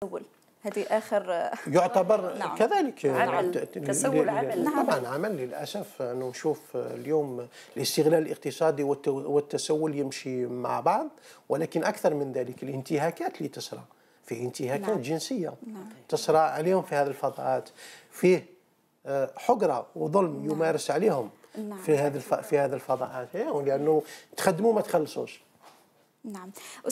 تسول هذه اخر يعتبر نعم. كذلك عمل نعم. تسول عمل نعم. نعم. طبعا عمل للاسف انه نشوف اليوم الاستغلال الاقتصادي والتسول يمشي مع بعض ولكن اكثر من ذلك الانتهاكات اللي تسرى في انتهاكات نعم. جنسيه نعم. تسرى عليهم في هذه الفضاءات فيه آه، حقره وظلم نعم. يمارس عليهم نعم. في الف... في هذه الفضاءات إيه؟ لانه تخدموا ما تخلصوش نعم